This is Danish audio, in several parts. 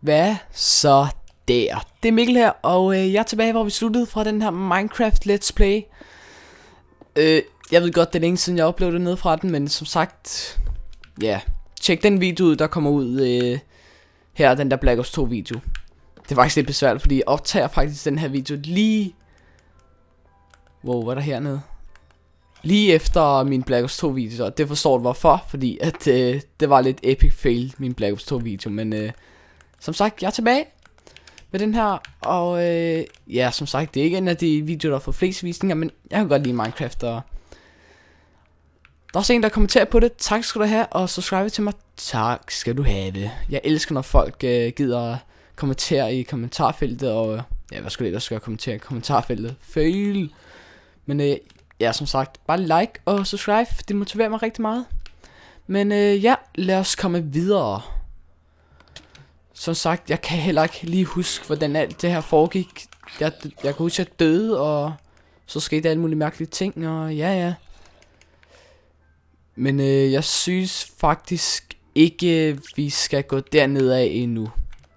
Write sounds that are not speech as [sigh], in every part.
Hvad så der? Det er Mikkel her, og øh, jeg er tilbage, hvor vi sluttede fra den her Minecraft Let's Play. Øh, jeg ved godt, det er længe siden, jeg uploadede ned fra den, men som sagt... Ja, yeah. tjek den video, der kommer ud øh, her, den der Black Ops 2 video. Det er faktisk lidt besværligt, fordi jeg optager faktisk den her video lige... Wow, hvad er der hernede? Lige efter min Black Ops 2 video, og det forstår du hvorfor, fordi at øh, det var lidt epic fail, min Black Ops 2 video, men... Øh, som sagt, jeg er tilbage med den her, og øh, ja, som sagt, det er ikke en af de videoer, der får flest visninger, men jeg kan godt lide Minecraft, og der er også en, der kommenterer på det. Tak skal du have, og subscribe til mig. Tak skal du have. Jeg elsker, når folk øh, gider kommentere i kommentarfeltet, og øh, ja, hvad skulle det ellers gøre, kommentere i kommentarfeltet? Fail! Men øh, ja, som sagt, bare like og subscribe, det motiverer mig rigtig meget. Men øh, ja, lad os komme videre som sagt, jeg kan heller ikke lige huske, hvordan alt det her foregik. Jeg, jeg kan huske, at jeg døde, og så skete alle mulige mærkelige ting, og ja, ja. Men øh, jeg synes faktisk ikke, vi skal gå derned af endnu.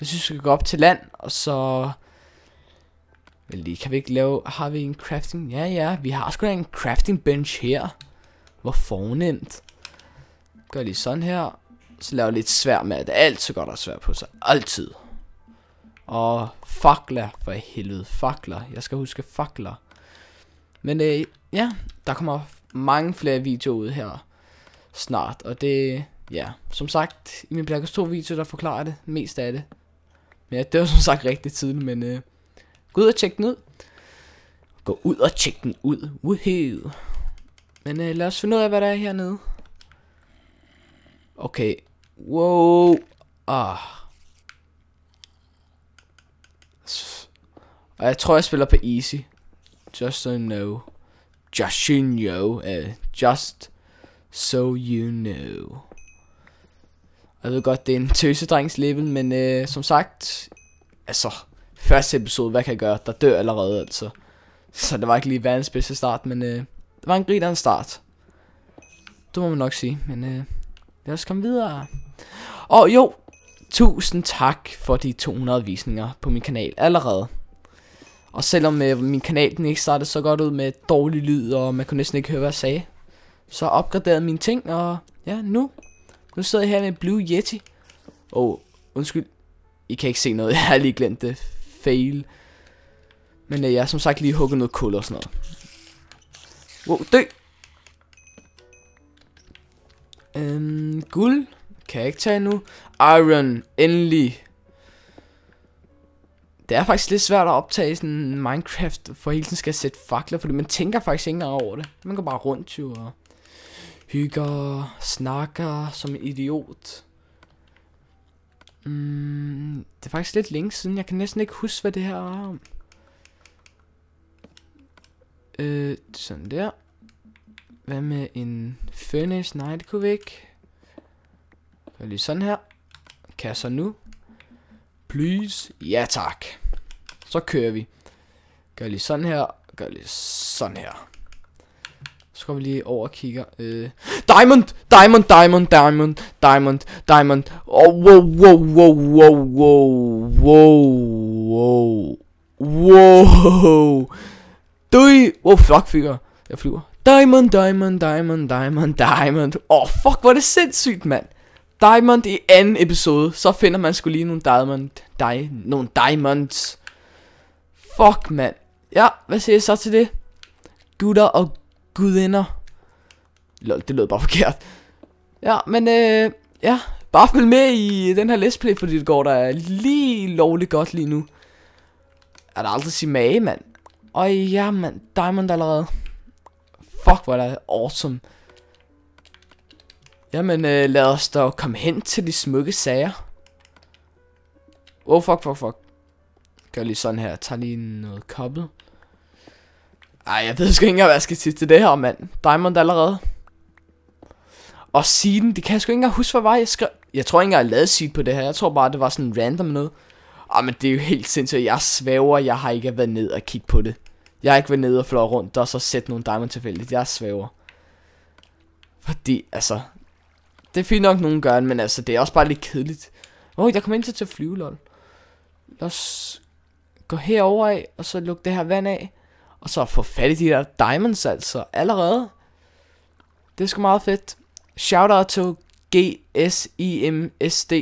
Jeg synes, vi skal gå op til land, og så... Vel lige, kan vi ikke lave... Har vi en crafting? Ja, ja, vi har sgu da en crafting bench her. Hvor fornemt. Gør lige sådan her så lidt svær med. Det er altid godt at svært på sig. Altid. Og fakler, for helvede, fakler. Jeg skal huske fakler. Men øh, ja, der kommer mange flere videoer ud her snart. Og det, ja, som sagt, i min Black to 2 video, der forklarer det mest af det. Men ja, det var som sagt rigtig tidligt, men øh, gå ud og tjek den ud. Gå ud og tjek den ud. Woohoo. Men øh, lad os finde ud af, hvad der er hernede. Okay, Whoa. Ah. Og jeg tror, jeg spiller på easy. Just so you know. Just you know. Uh, just so you know. Jeg ved godt, det er en tøsedrengs level, men uh, som sagt, altså, første episode, hvad kan jeg gøre? Der dør allerede, altså. Så det var ikke lige verdens bedste start, men uh, det var en grinerende start. Det må man nok sige, men uh, lad os komme videre. Og jo, tusind tak for de 200 visninger på min kanal allerede. Og selvom øh, min kanal den ikke startede så godt ud med dårlig lyd, og man kunne næsten ikke høre, hvad jeg sagde, så opgraderede mine ting, og ja, nu. Nu sidder jeg her med Blue Yeti. Åh, oh, undskyld. I kan ikke se noget, [laughs] jeg har lige glemt det. Fail. Men øh, jeg har som sagt lige hugget noget kul og sådan noget. Wow, dø! Øhm, guld. Kan jeg ikke tage nu? Iron, endelig. Det er faktisk lidt svært at optage sådan Minecraft, for hele tiden skal sætte fakler, fordi man tænker faktisk ikke engang over det. Man går bare rundt jo og hygger, snakker som en idiot. Mm, det er faktisk lidt længe siden. Jeg kan næsten ikke huske, hvad det her er om. Øh, sådan der. Hvad med en furnace? Nej, det kunne vi ikke. Så lige sådan her. Kasser nu. Please. Ja tak. Så kører vi. Gør lige sådan her. Gør lige sådan her. Så går vi lige over og kigger. Øh. Diamond! Diamond, diamond, diamond, diamond, diamond. Oh, wow, wow, wow, wow, wow, wow, wow. Wow. Døj. Wow, fuck, fyre. Jeg flyver. Diamond, diamond, diamond, diamond, diamond. Åh, oh, fuck, hvor er det sindssygt, mand. Diamond i anden episode, så finder man skulle lige nogle diamond, di, nogle diamonds. Fuck, mand. Ja, hvad siger jeg så til det? Gutter og gudinder. Lol, det lød bare forkert. Ja, men øh, ja, bare følg med i den her let's play, fordi det går der lige lovligt godt lige nu. Er der aldrig sige mage, mand? Og ja, mand, diamond allerede. Fuck, hvor er det awesome. Jamen, øh, lad os da komme hen til de smukke sager. Oh, fuck, fuck, fuck. Gør lige sådan her. Jeg tager lige noget koblet. Ej, jeg ved sgu ikke engang, hvad jeg skal sige til det her, mand. Diamond allerede. Og siden, det kan jeg sgu ikke engang huske, hvad var jeg skrev. Jeg tror ikke engang, jeg lavede seed på det her. Jeg tror bare, det var sådan random noget. Ah, men det er jo helt sindssygt. Jeg svæver, jeg har ikke været ned og kigge på det. Jeg har ikke været nede og flå rundt og så sætte nogle diamond tilfældigt. Jeg svæver. Fordi, altså, det er fint nok, nogen gør det, men altså, det er også bare lidt kedeligt. Åh, oh, jeg kommer ind til at flyve, lol. Lad os gå herover af, og så lukke det her vand af. Og så få fat i de der diamonds, altså, allerede. Det er sgu meget fedt. Shout out s GSIMSD.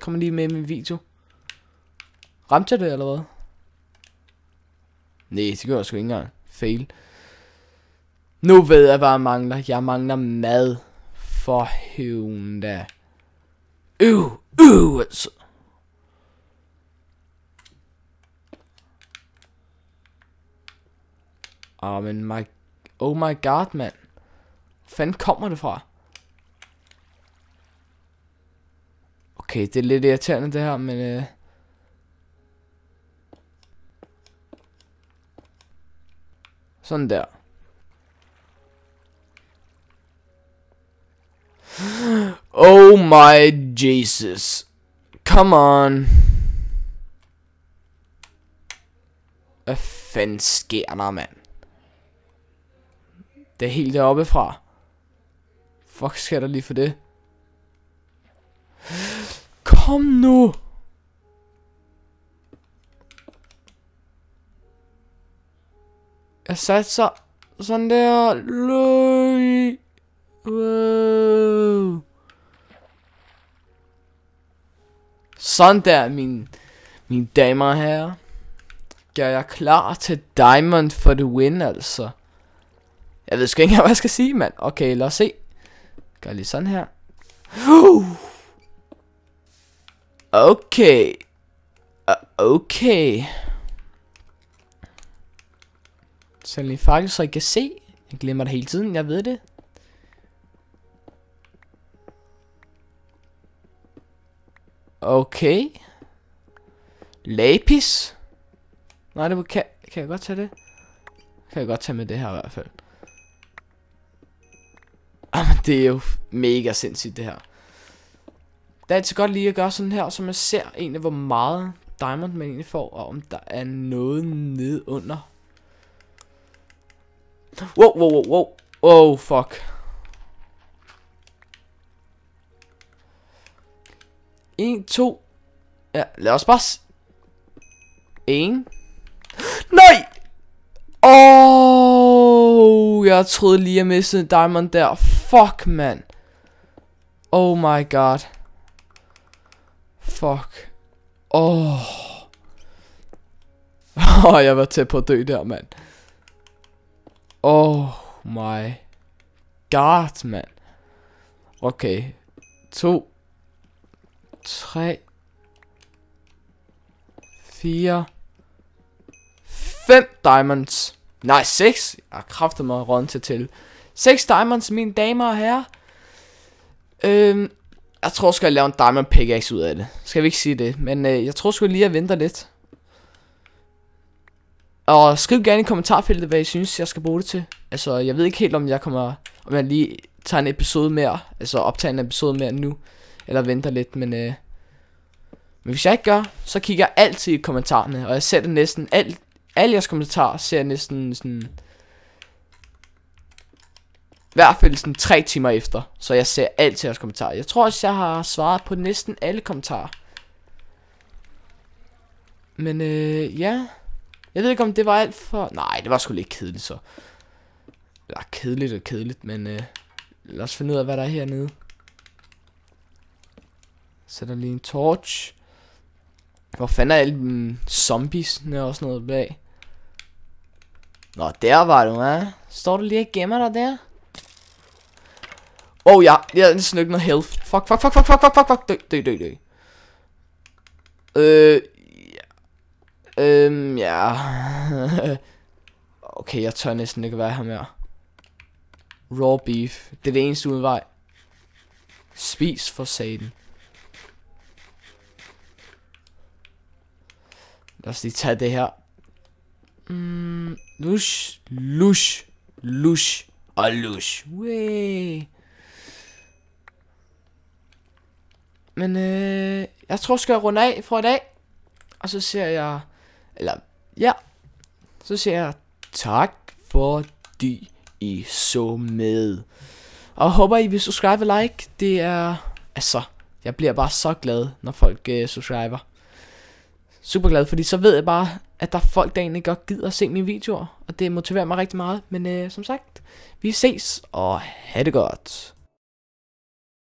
Kommer lige med min video. Ramte jeg det, eller hvad? Nej, det gør jeg sgu ikke engang. Fail. Nu ved jeg, hvad jeg mangler. Jeg mangler mad for hunde. da. Øv, altså. Åh, ah, oh, men my... Oh my god, mand. Hvor fanden kommer det fra? Okay, det er lidt irriterende det her, men... Øh... Sådan der. Oh my Jesus. Come on. Hvad fanden sker der, mand? Det er helt deroppe fra. Fuck skal der lige for det? Kom nu! Jeg satte så sådan der. Løg. Wow. Sådan der, mine, mine damer og herrer. Gør jeg klar til Diamond for the win, altså. Jeg ved sgu ikke, hvad jeg skal sige, mand. Okay, lad os se. Gør lige sådan her. Okay. Uh, okay. Selv lige faktisk, så I kan se. Jeg glemmer det hele tiden, jeg ved det. Okay. Lapis. Nej, det kan, kan jeg godt tage det. Kan jeg godt tage med det her i hvert fald. Jamen, det er jo mega sindssygt det her. Det er altid godt lige at gøre sådan her, så man ser egentlig, hvor meget diamond man egentlig får, og om der er noget nede under. Wow, wow, wow, wow. Oh, fuck. En, to. Ja, lad os bare... En. Nej! Åh, oh, jeg troede lige, jeg miste en diamond der. Fuck, man Oh my god. Fuck. Åh. Oh. [laughs] Åh, oh, jeg var tæt på at dø der, mand. Oh my god, mand. Okay. To. 3, 4, 5 diamonds. Nej, 6. Jeg har kraftet mig rundt til. 6 diamonds, mine damer og herrer. Øhm, jeg tror, jeg skal lave en diamond pickaxe ud af det. Skal vi ikke sige det? Men øh, jeg tror sgu lige, at vente lidt. Og skriv gerne i kommentarfeltet, hvad I synes, jeg skal bruge det til. Altså, jeg ved ikke helt, om jeg kommer... Om jeg lige tager en episode mere. Altså, optager en episode mere nu. Eller venter lidt, men øh, men hvis jeg ikke gør, så kigger jeg altid i kommentarerne, og jeg sætter næsten alt, alle jeres kommentarer, ser jeg næsten sådan, i hvert fald sådan tre timer efter, så jeg ser altid jeres kommentarer. Jeg tror også, jeg har svaret på næsten alle kommentarer. Men øh, ja, jeg ved ikke om det var alt for, nej det var sgu lidt kedeligt så. var kedeligt og kedeligt, men øh, lad os finde ud af hvad der er hernede. Sætter lige en torch. Hvor fanden er alle mm, zombies og sådan noget bag? Nå, der var du, hva'? Står du lige og gemmer dig der? Oh ja, jeg er næsten ikke noget health. Fuck, fuck, fuck, fuck, fuck, fuck, fuck, fuck. Dø, dø, dø, dø. Øh, ja. Øhm, ja. [laughs] okay, jeg tør næsten ikke være her mere. Raw beef. Det er det eneste udvej. Spis for satan. Lad os lige tage det her. Mm, lush, lush, lush og lush. Way. Men øh, jeg tror, skal jeg runde af for i dag. Og så ser jeg... Eller, ja. Så ser jeg tak, fordi I så med. Og håber, I vil subscribe og like. Det er... Altså, jeg bliver bare så glad, når folk øh, subscriber super glad, fordi så ved jeg bare, at der er folk, der egentlig godt gider at se mine videoer, og det motiverer mig rigtig meget. Men øh, som sagt, vi ses, og have det godt.